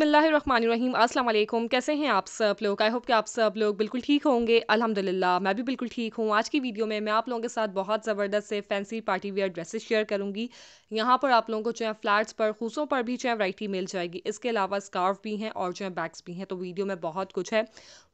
बिसमीम अस्सलाम कैसे हैं आप सब लोग आई होप कि आप सब लोग बिल्कुल ठीक होंगे अल्हम्दुलिल्लाह मैं भी बिल्कुल ठीक हूँ आज की वीडियो में मैं आप लोगों के साथ बहुत ज़बरदस्त से fancy party wear dresses share करूँगी यहाँ पर आप लोगों को जो है फ्लैट्स पर खूसों पर भी जो है वराइटी मिल जाएगी इसके अलावा स्कार्फ भी हैं और जो है बैग्स भी हैं तो वीडियो में बहुत कुछ है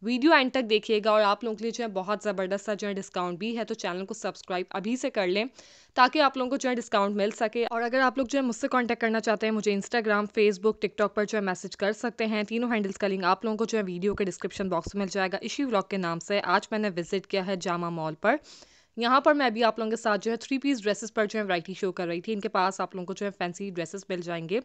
वीडियो एंड तक देखिएगा और आप लोगों के लिए जो है बहुत ज़बरदस्त सा जो है डिस्काउंट भी है तो चैनल को सब्सक्राइब अभी से कर लें ताकि आप लोगों को जो है डिस्काउंट मिल सके और अगर आप लोग जो है मुझसे कॉन्टैक्ट करना चाहते हैं मुझे इंस्टाग्राम फेसबुक टिकटॉक पर जो है मैसेज सर्च कर सकते हैं तीनों हैंडल्स का लिंक आप लोगों को जो है वीडियो के डिस्क्रिप्शन बॉक्स में मिल जाएगा इसी व्लॉग के नाम से आज मैंने विजिट किया है जामा मॉल पर यहाँ पर मैं अभी आप लोगों के साथ जो है थ्री पीस ड्रेसेस पर जो है वैराइटी शो कर रही थी इनके पास आप लोगों को जो है फैंसी ड्रेसेस मिल जाएंगे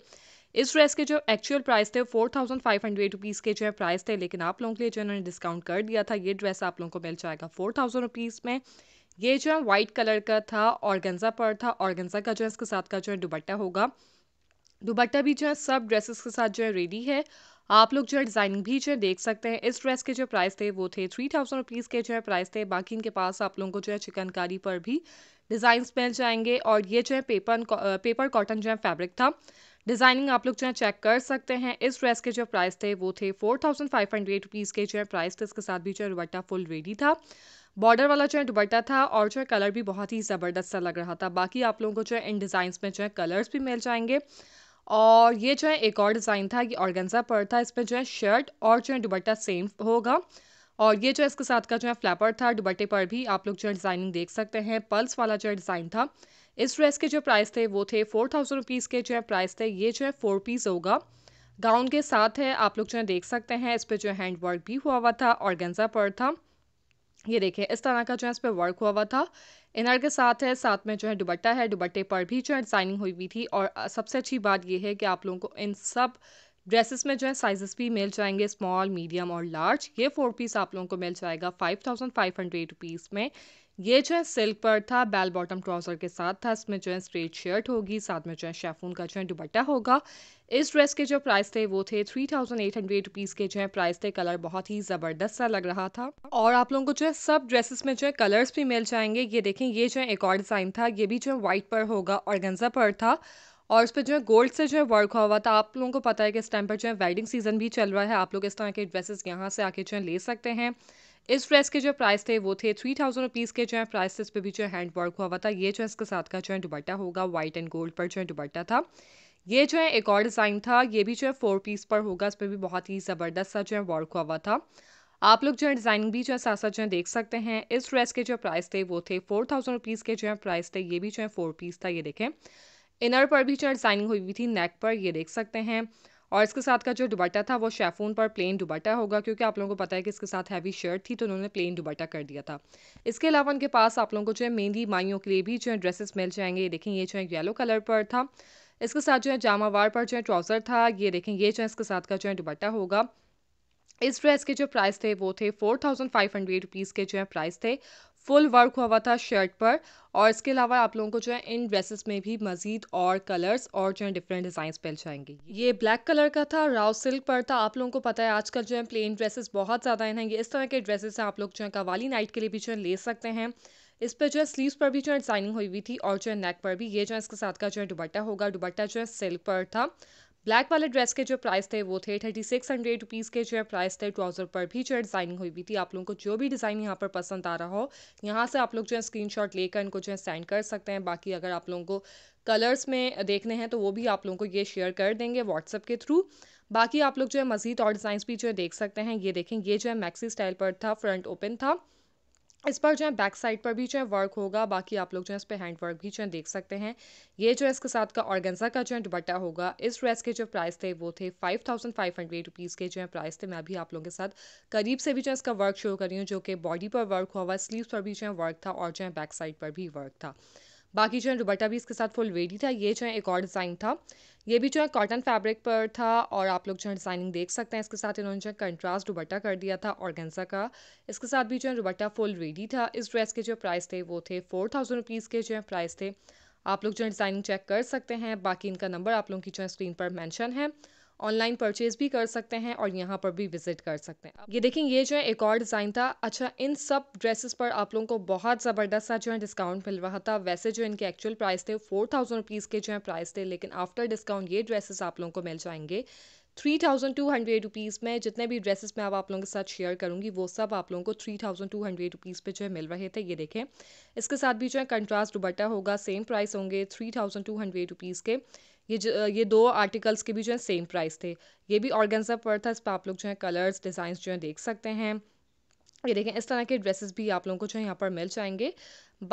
इस ड्रेस के जो एक्चुअल प्राइस थे four thousand five hundred rupees के जो है प्राइस थे लेकिन आप लोगों के लिए जो इन्होंने डिस्काउंट कर दिया था ये ड्रेस आप लोगों को मिल जाएगा फोर थाउजेंड रुपीज़ में ये जो है वाइट कलर का था ऑर्गेन्जा पर था ऑर्गेन्जा का जो है इसके साथ का जो है दुबट्टा होगा दुबट्टा भी जो है सब ड्रेसेस के साथ जो है रेडी है आप लोग जो है डिज़ाइनिंग भी जो है देख सकते हैं इस ड्रेस के जो प्राइस थे वो थे थ्री थाउजेंड रुपीज़ के जो है प्राइस थे बाकी इनके पास आप लोगों को जो है चिकनकारी पर भी डिज़ाइंस मिल जाएंगे और ये जो है पेपर पेपर कॉटन जो है फैब्रिक था डिज़ाइनिंग आप लोग जो है चेक कर सकते हैं इस ड्रेस के जो प्राइस थे वो थे four thousand five hundred rupees के जो है प्राइस थे इसके साथ भी जो है दुबट्टा फुल रेडी था बॉर्डर वाला जो है दुबट्टा था और जो है कलर भी बहुत ही ज़बरदस्त सा लग रहा था बाकी आप लोगों को जो है इन डिज़ाइंस में जो है कलर्स भी मिल जाएंगे और ये जो है एक और डिज़ाइन था ये ऑर्गेंजा पर था इसमें जो है शर्ट और जो है दुबट्टा सेम होगा और ये जो है इसके साथ का जो है फ्लैपर था दुबट्टे पर भी आप लोग जो है डिज़ाइनिंग देख सकते हैं पल्स वाला जो है डिज़ाइन था इस ड्रेस के जो प्राइस थे वो थे फोर थाउजेंड रुपीज़ के जो है प्राइस थे ये जो है फोर पीस होगा गाउन के साथ है आप लोग जो है देख सकते हैं इस पर जो है हैंड वर्क भी हुआ हुआ था और पर था ये देखें इस तरह का जो है इस पर वर्क हुआ हुआ था इनर के साथ है साथ में जो है दुबट्टा है दुबट्टे पर भी जो है डिज़ाइनिंग हुई हुई थी और सबसे अच्छी बात यह है कि आप लोगों को इन सब ड्रेसेस में जो है साइजेस भी मिल जाएंगे स्मॉल मीडियम और लार्ज ये फोर पीस आप लोगों को मिल जाएगा five thousand five hundred rupees में ये जो है सिल्क पर था बेल बॉटम ट्राउज़र के साथ था इसमें जो है स्ट्रेट शर्ट होगी साथ में जो है शेफून का जो है दुपट्टा होगा इस ड्रेस के जो प्राइस थे वो थे three thousand eight hundred rupees के जो है प्राइस थे कलर बहुत ही ज़बरदस्त सा लग रहा था और आप लोगों को जो है सब ड्रेसेस में जो है कलर्स भी मिल जाएंगे ये देखें ये जो है एक और डिज़ाइन था ये भी जो है वाइट पर होगा और गंजा पर था और उस पर जो है गोल्ड से जो है वर्क हुआ हुआ था आप लोगों को पता है कि इस टाइम पर जो है वेडिंग सीजन भी चल रहा है आप लोग इस तरह के ड्रेसेस यहाँ से आके जो है ले सकते हैं इस ड्रेस के जो प्राइस थे वो थे थ्री थाउजेंड रुपीज़ के जो है प्राइसेस पे भी जो हैंड वर्क हुआ हुआ था ये जो है इसके साथ का जो है दुबट्टा होगा वाइट एंड गोल्ड पर जो है दुबट्टा था ये जो है एक और डिज़ाइन था ये भी जो है फोर पीस पर होगा इस पर भी बहुत ही ज़बरदस्त सा जो है वर्क हुआ हुआ था आप लोग जो है डिज़ाइनिंग भी जो है साथ साथ जो है देख सकते हैं इस ड्रेस के जो प्राइस थे वो थे फोर थाउजेंड रुपीज़ के जो है प्राइस थे ये भी जो है फोर पीस था ये देखें इनर पर भी जो है डिज़ाइनिंग हुई हुई थी नेक पर ये देख सकते हैं और इसके साथ का जो दुबट्टा था वो शेफून पर प्लेन दुबट्टा होगा क्योंकि आप लोगों को पता है कि इसके साथ हैवी शर्ट थी तो उन्होंने प्लेन दुबट्टा कर दिया था इसके अलावा उनके पास आप लोगों को जो है मेहंदी माइयों के लिए भी जो है ड्रेसेस मिल जाएंगे ये देखें ये जो है येलो कलर पर था इसके साथ जो है जामावार पर जो है ट्राउज़र था ये देखें ये जो है इसके साथ का जो है दुबट्टा होगा इस ड्रेस के जो प्राइस थे वो थे four thousand five hundred rupees के जो है प्राइस थे फुल वर्क हुआ था शर्ट पर और इसके अलावा आप लोगों को जो है इन ड्रेसेस में भी मज़ीद और कलर्स और जो है डिफरेंट डिजाइन मिल जाएंगे ये ब्लैक कलर का था राव सिल्क पर था आप लोगों को पता है आजकल जो है प्लेन ड्रेसेस बहुत ज़्यादा हैं ये इस तरह के ड्रेसेस हैं आप लोग जो है कवाली नाइट के लिए भी जो है ले सकते हैं इस पर जो है स्लीव्स पर भी जो है डिज़ाइनिंग हुई हुई थी और जो है नेक पर भी ये जो है इसके साथ का जो है दुबट्टा होगा दुबट्टा जो है सिल्क पर था ब्लैक वाले ड्रेस के जो प्राइस थे वो थे थर्टी सिक्स हंड्रेड रुपीज़ के जो है प्राइस थे ट्राउज़र पर भी जो है डिज़ाइनिंग हुई हुई थी आप लोगों को जो भी डिज़ाइन यहाँ पर पसंद आ रहा हो यहाँ से आप लोग जो है स्क्रीन शॉट लेकर इनको जो है सेंड कर सकते हैं बाकी अगर आप लोगों को कलर्स में देखने हैं तो वो भी आप लोगों को ये शेयर कर देंगे व्हाट्सअप के थ्रू बाकी आप लोग जो है मज़ीद और डिज़ाइंस भी जो है देख सकते हैं ये देखें ये जो है मैक्सी स्टाइल पर था फ्रंट ओपन था इस पर जो है बैक साइड पर भी जो है वर्क होगा बाकी आप लोग जो है इस पर हैंड वर्क भी जो है देख सकते हैं ये जो है इसके साथ का ऑर्गेंजा का जो है दुपट्टा होगा इस ड्रेस के जो प्राइस थे वो थे five thousand five hundred rupees के जो है प्राइस थे मैं अभी आप लोगों के साथ करीब से भी जो है इसका वर्क शो कर रही हूँ जो कि बॉडी पर वर्क हुआ हुआ स्लीव पर भी जो है वर्क था और जो है बैक साइड पर भी वर्क था बाकी जो है दुबट्टा भी इसके साथ फुल वेट ही था ये जो है एक और डिज़ाइन था ये भी जो है कॉटन फैब्रिक पर था और आप लोग जो है डिज़ाइनिंग देख सकते हैं इसके साथ इन्होंने जो है कंट्रास्ट दुबट्टा कर दिया था ऑर्गेन्जा का इसके साथ भी जो है दुबट्टा फुल रेडी था इस ड्रेस के जो प्राइस थे वो थे फोर थाउजेंड रुपीज़ के जो है प्राइस थे आप लोग जो है डिज़ाइनिंग चेक कर सकते हैं बाकी इनका नंबर आप लोगों की जो है स्क्रीन पर मैंशन है ऑनलाइन परचेज भी कर सकते हैं और यहाँ पर भी विजिट कर सकते हैं ये देखें ये जो है एक और डिज़ाइन था अच्छा इन सब ड्रेसेस पर आप लोगों को बहुत ज़बरदस्त सा जो है डिस्काउंट मिल रहा था वैसे जो इनके एक्चुअल प्राइस थे फोर थाउजेंड रुपीज़ के जो है प्राइस थे लेकिन आफ्टर डिस्काउंट ये ड्रेसेस आप लोगों को मिल जाएंगे three thousand two hundred rupees में जितने भी ड्रेसेस मैं अब आप लोगों के साथ शेयर करूँगी वो सब आप लोगों को three thousand two hundred rupees पर जो है मिल रहे थे ये देखें इसके साथ भी जो है कंट्रास्ट दुबट्टा होगा सेम प्राइस होंगे three thousand two hundred rupees के ये जो ये दो आर्टिकल्स के भी जो है सेम प्राइस थे ये भी ऑर्गेंजा पर था इस पर आप लोग जो है कलर्स डिज़ाइन जो है देख सकते हैं ये देखें इस तरह के ड्रेसेस भी आप लोगों को जो है यहाँ पर मिल जाएंगे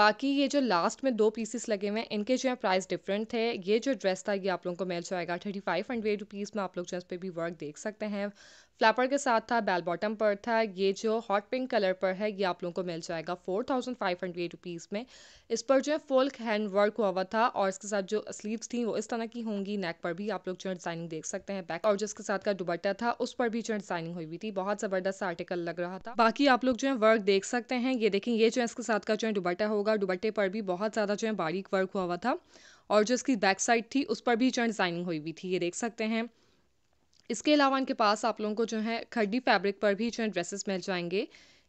बाकी ये जो लास्ट में दो पीसेस लगे हुए हैं इनके जो है प्राइस डिफरेंट थे ये जो ड्रेस था ये आप लोगों को मिल जाएगा थर्टी फाइव हंड्रेड रुपीज़ में आप लोग जो इस पर भी वर्क देख सकते हैं फ्लैपर के साथ था बेल बॉटम पर था ये जो हॉट पिंक कलर पर है ये आप लोगों को मिल जाएगा four thousand five hundred rupees में इस पर जो है फुल हैंड वर्क हुआ हुआ था और इसके साथ जो स्लीव्स थी वो इस तरह की होंगी नेक पर भी आप लोग जो है डिजाइनिंग देख सकते हैं बैक और जिसके साथ का दुबट्टा था उस पर भी जो है डिजाइनिंग हुई हुई थी बहुत ज़बरदस्त आर्टिकल लग रहा था बाकी आप लोग जो है वर्क देख सकते हैं ये देखें ये जो है इसके साथ का जो है दुबट्टा होगा दुबट्टे पर भी बहुत ज़्यादा जो है बारीक वर्क हुआ हुआ था और जो इसकी बैक साइड थी उस पर भी जो है डिजाइनिंग हुई हुई थी ये देख सकते हैं इसके अलावा इनके पास आप लोगों को जो है खड्डी फैब्रिक पर भी जो है ड्रेसेस मिल जाएंगे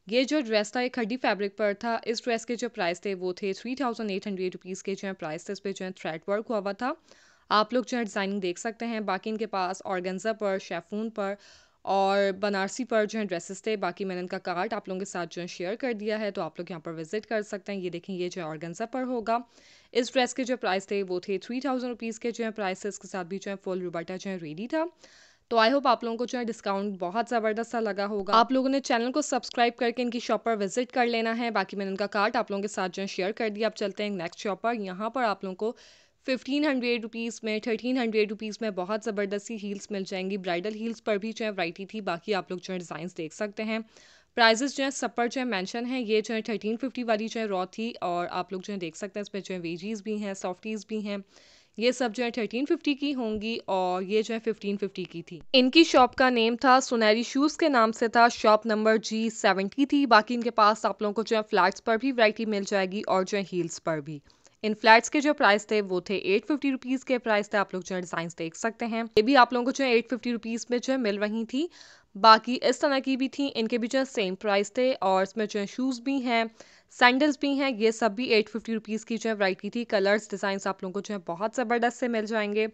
ये जो ड्रेस था ये खड्डी फैब्रिक पर था इस ड्रेस के जो प्राइस थे वो थे three thousand eight hundred rupees के जो है प्राइस थे इस पर जो है थ्रेड वर्क हुआ हुआ था आप लोग जो है डिज़ाइनिंग देख सकते हैं बाकी इनके पास ऑर्गेंजा पर शेफून पर और बनारसी पर जो है ड्रेसेस थे बाकी मैंने इनका कार्ड आप लोगों के साथ जो है शेयर कर दिया है तो आप लोग यहाँ पर विजिट कर सकते हैं ये देखें ये जो है ऑर्गेंजा पर होगा इस ड्रेस के जो प्राइस थे वो थे थ्री थाउजेंड रुपीज़ के जो है प्राइस इसके साथ भी जो है फुल रुबाटा जो है रेडी था तो आई होप आप लोगों को जो है डिस्काउंट बहुत ज़बरदस्त सा लगा होगा आप लोगों ने चैनल को सब्सक्राइब करके इनकी शॉप पर विजिट कर लेना है बाकी मैंने उनका कार्ड आप लोगों के साथ जो है शेयर कर दिया आप चलते हैं नेक्स्ट शॉप पर यहाँ पर आप लोगों को फिफ्टीन हंड्रेड रुपीज़ में थर्टीन हंड्रेड रुपीज़ में बहुत ज़बरदस्ती हील्स मिल जाएंगी ब्राइडल हील्स पर भी जो है वराइटी थी बाकी आप लोग जो है डिज़ाइन देख सकते हैं प्राइजेस जो है सब पर जो है मैंशन है ये जो है थर्टीन फिफ्टी वाली जो है रॉ थी और आप लोग जो है देख सकते हैं इसमें जो है वेजीज़ भी हैं सॉफ्टीज़ भी हैं ये सब जो है थर्टीन फिफ्टी की होंगी और ये जो है फिफ्टीन फिफ्टी की थी इनकी शॉप का नेम था सुनहरी शूज़ के नाम से था शॉप नंबर जी सेवेंटी थी बाकी इनके पास आप लोगों को जो है फ्लैट्स पर भी वराइटी मिल जाएगी और जो है हील्स पर भी इन फ्लैट्स के जो प्राइस थे वो थे एट फिफ्टी रुपीज़ के प्राइस थे आप लोग जो है डिज़ाइन देख सकते हैं ये भी आप लोगों को जो है एट फिफ्टी रुपीज़ में जो है मिल रही थी बाकी इस तरह की भी थी इनके भी जो है सेम प्राइस थे और इसमें जो है शूज़ भी हैं सैंडल्स भी हैं ये सब भी एट फिफ्टी रुपीज़ की जो है वराइटी थी कलर्स डिज़ाइंस आप लोगों को जो है बहुत ज़बरदस्त से मिल जाएंगे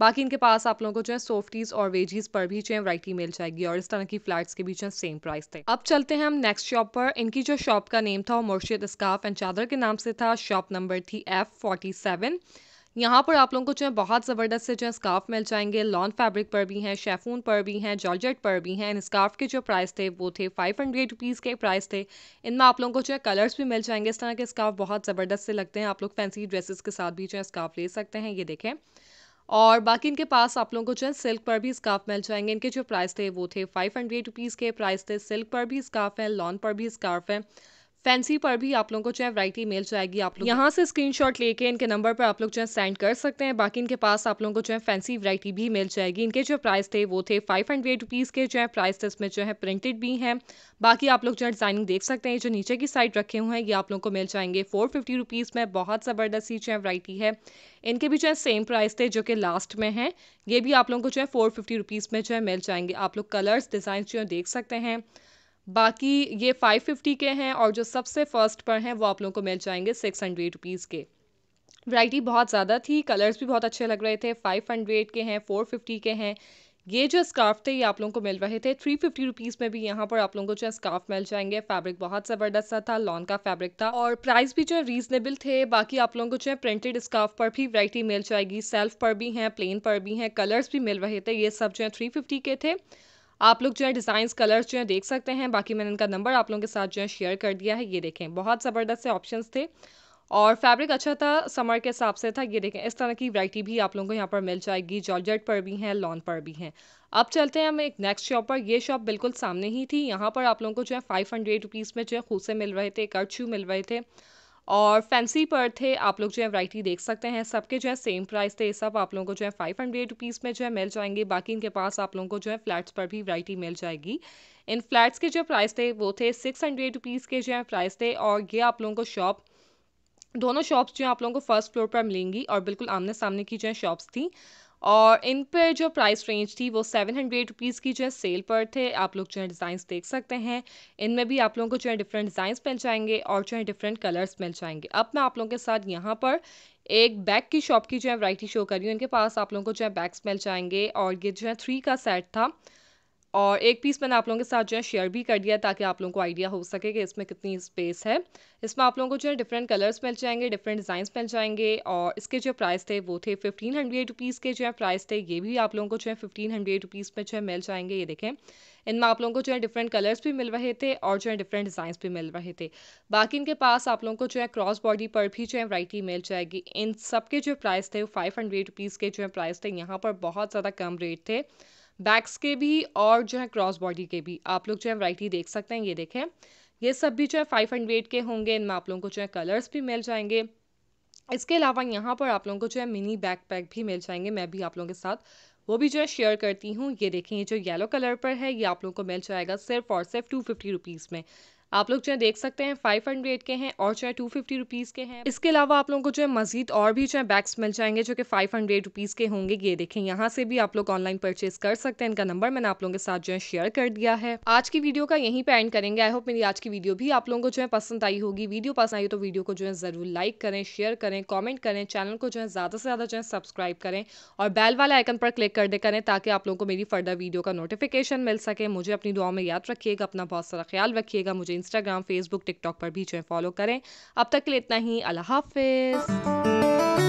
बाकी इनके पास आप लोगों को जो है सोफ्टीज और वेजीज़ पर भी जो है वराइटी मिल जाएगी और इस तरह की फ्लैट्स के बीच सेम प्राइस थे अब चलते हैं हम नेक्स्ट शॉप पर इनकी जो शॉप का नेम था वो मुर्शिद स्काफ एंड चादर के नाम से था शॉप नंबर थी एफ फोर्टी सेवन यहाँ पर आप लोगों को जो है बहुत ज़बरदस्त से जो है स्कार्फ मिल जाएंगे लॉन फैब्रिक पर भी हैं शेफून पर भी हैं जॉर्जेट पर भी हैं इन स्कार्फ के जो प्राइस थे वो थे फाइव हंड्रेड रुपीज़ के प्राइस थे इनमें आप लोगों को जो है कलर्स भी मिल जाएंगे इस तरह के स्काफ बहुत ज़बरदस्त से लगते हैं आप लोग फैंसी ड्रेसेस के साथ भी जो है स्कार्फ ले सकते हैं ये देखें और बाकी इनके पास आप लोगों को जो है सिल्क पर भी स्कार्फ मिल जाएंगे इनके जो प्राइस थे वो थे फाइव हंड्रेड रुपीज़ के प्राइस थे सिल्क पर भी स्काफ है लॉन पर भी स्कार्फ है फैंसी पर भी आप लोगों को जो है वराइटी मिल जाएगी आप लोग यहाँ से शॉट लेके इनके नंबर पर आप लोग जो है सेंड कर सकते हैं बाकी इनके पास आप लोगों को जो है फैंसी वरायटी भी मिल जाएगी इनके जो प्राइस थे वो थे फाइव हंड्रेड रुपीज़ के जो है प्राइस इसमें जो है प्रिंटेड भी हैं बाकी आप लोग जो है डिज़ाइनिंग देख सकते हैं जो नीचे की साइड रखे हुए हैं ये आप लोग को मिल जाएंगे फोर फिफ्टी रुपीज़ में बहुत ज़बरदस्त ही जो है वरायटी है इनके भी जो है सेम प्राइस थे जो कि लास्ट में हैं ये भी आप लोगों को जो है फोर फिफ्टी रुपीज़ में जो है मिल जाएंगे आप लोग कलर्स डिज़ाइन जो है देख सकते हैं बाकी ये फ़ाइव फिफ्टी के हैं और जो सबसे फर्स्ट पर हैं वो आप लोगों को मिल जाएंगे सिक्स हंड्रेड रुपीज़ के वैरायटी बहुत ज़्यादा थी कलर्स भी बहुत अच्छे लग रहे थे फ़ाइव हंड्रेड के हैं फ़ोर फिफ्टी के हैं ये जो स्कार्फ थे ये आप लोगों को मिल रहे थे थ्री फिफ्टी रुपीज़ में भी यहाँ पर आप लोगों को जो है स्कार्फ मिल जाएंगे फैब्रिक बहुत ज़बरदस्त था लॉन का फैब्रिक था और प्राइस भी जो है रीजनेबल थे बाकी आप लोगों को जो है प्रिंटेड स्कार्फ पर भी वैरायटी मिल जाएगी सेल्फ पर भी हैं प्लेन पर भी हैं कलर्स भी मिल रहे थे ये सब जो है थ्री फिफ्टी के थे आप लोग जो है डिज़ाइन कलर्स जो है देख सकते हैं बाकी मैंने इनका नंबर आप लोगों के साथ जो है शेयर कर दिया है ये देखें बहुत ज़बरदस्त से ऑप्शन थे और फैब्रिक अच्छा था समर के हिसाब से था ये देखें इस तरह की वैरायटी भी आप लोगों को यहाँ पर मिल जाएगी जॉर्जेट पर भी हैं लॉन पर भी हैं अब चलते हैं हम एक नेक्स्ट शॉप पर ये शॉप बिल्कुल सामने ही थी यहाँ पर आप लोगों को जो है फाइव हंड्रेड रुपीज़ में जो है खूसे मिल रहे थे कर्चू मिल रहे थे और फैंसी पर थे आप लोग जो है वराइटी देख सकते हैं सबके जो है सेम प्राइस थे सब आप लोगों को जो है फाइव हंड्रेड रुपीज़ में जो है मिल जाएंगे बाकी इनके पास आप लोगों को जो है फ्लैट्स पर भी वराइटी मिल जाएगी इन फ्लैट्स के जो प्राइस थे वो थे सिक्स हंड्रेड रुपीज़ के जो है प्राइस थे और ये आप लोगों को शॉप दोनों शॉप्स जो हैं आप लोगों को फर्स्ट फ्लोर पर मिलेंगी और बिल्कुल आमने सामने की जो है शॉप्स थी और इन पर जो प्राइस रेंज थी वो सेवन हंड्रेड रुपीज़ की जो है सेल पर थे आप लोग जो है डिज़ाइंस देख सकते हैं इनमें भी आप लोगों को जो है डिफरेंट डिज़ाइंस मिल जाएंगे और जो है डिफरेंट कलर्स मिल जाएंगे अब मैं आप लोगों के साथ यहाँ पर एक बैग की शॉप की जो है वैरायटी शो कर रही हूँ इनके पास आप लोगों को जो है बैग्स मिल जाएंगे और ये जो है थ्री का सेट था और एक पीस मैंने आप लोगों के साथ जो है शेयर भी कर दिया ताकि आप लोगों को आइडिया हो सके कि इसमें कितनी स्पेस है इसमें आप लोगों को जो है डिफरेंट कलर्स मिल जाएंगे डिफरेंट डिज़ाइंस मिल जाएंगे और इसके जो प्राइस थे वो थे फिफ्टीन हंड्रेड रुपीज़ के जो है प्राइस थे ये भी आप लोगों को जो है फिफ्टीन हंड्रेड रुपीज़ में जो है मिल जाएंगे ये देखें इनमें आप लोगों को जो है डिफरेंट कलर्स भी मिल रहे थे और जो है डिफरेंट डिज़ाइंस भी मिल रहे थे बाकी इनके पास आप लोगों को जो है क्रॉस बॉडी पर भी जो है वराइटी मिल जाएगी इन सब के जो प्राइस थे वो फाइव हंड्रेड रुपीज़ के जो है प्राइस थे यहाँ पर बहुत ज़्यादा कम रेट थे बैक्स के भी और जो है क्रॉस बॉडी के भी आप लोग जो है वराइटी देख सकते हैं ये देखें ये सब भी जो है फाइव हंड्रेड के होंगे इनमें आप लोगों को जो है कलर्स भी मिल जाएंगे इसके अलावा यहाँ पर आप लोगों को जो है मिनी बैग पैक भी मिल जाएंगे मैं भी आप लोगों के साथ वो भी जो है शेयर करती हूँ ये देखें ये जो येलो कलर पर है ये आप लोगों को मिल जाएगा सिर्फ और सिर्फ टू फिफ्टी रुपीज़ में आप लोग जो है देख सकते हैं फाइव हंड्रेड के हैं और जो है टू फिफ्टी रुपीज़ के हैं इसके अलावा आप लोगों को जो है मजीद और भी जो है बैग्स मिल जाएंगे जो कि फाइव हंड्रेड रुपीज़ के होंगे ये देखें यहाँ से भी आप लोग ऑनलाइन परचेज कर सकते हैं इनका नंबर मैंने आप लोगों के साथ जो है शेयर कर दिया है आज की वीडियो का यहीं पर एंड करेंगे आई होप मेरी आज की वीडियो भी आप लोगों को जो है पसंद आई होगी वीडियो पसंद आई तो वीडियो को जो है ज़रूर लाइक करें शेयर करें कॉमेंट करें चैनल को जो है ज़्यादा से ज़्यादा जो है सब्सक्राइब करें और बैल वाले आइकन पर क्लिक कर दे करें ताकि आप लोगों को मेरी फर्दर वीडियो का नोटिफिकेशन मिल सके मुझे अपनी दुआ में याद रखिएगा अपना बहुत सारा ख्याल रखिएगा मुझे इंस्टाग्राम फेसबुक टिकटॉक पर भी जो है फॉलो करें अब तक के लिए इतना ही अल्लाह हाफिज़